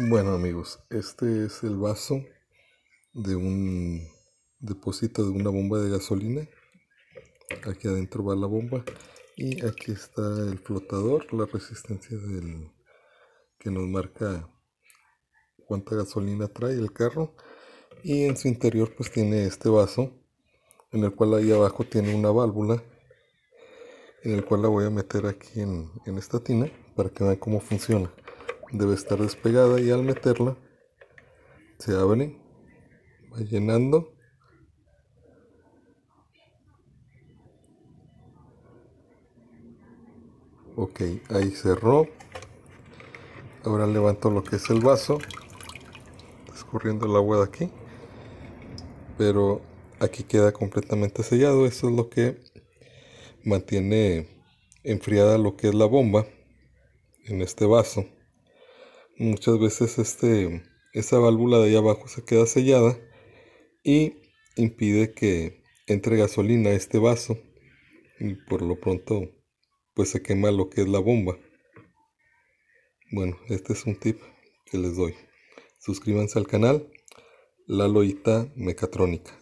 Bueno amigos, este es el vaso de un depósito de una bomba de gasolina. Aquí adentro va la bomba y aquí está el flotador, la resistencia del que nos marca cuánta gasolina trae el carro y en su interior pues tiene este vaso en el cual ahí abajo tiene una válvula en el cual la voy a meter aquí en, en esta tina para que vean cómo funciona debe estar despegada y al meterla se abre, va llenando. Ok, ahí cerró. Ahora levanto lo que es el vaso, escurriendo el agua de aquí. Pero aquí queda completamente sellado. Eso es lo que mantiene enfriada lo que es la bomba en este vaso muchas veces este, esa válvula de ahí abajo se queda sellada y impide que entre gasolina a este vaso y por lo pronto pues se quema lo que es la bomba bueno este es un tip que les doy suscríbanse al canal la loita mecatrónica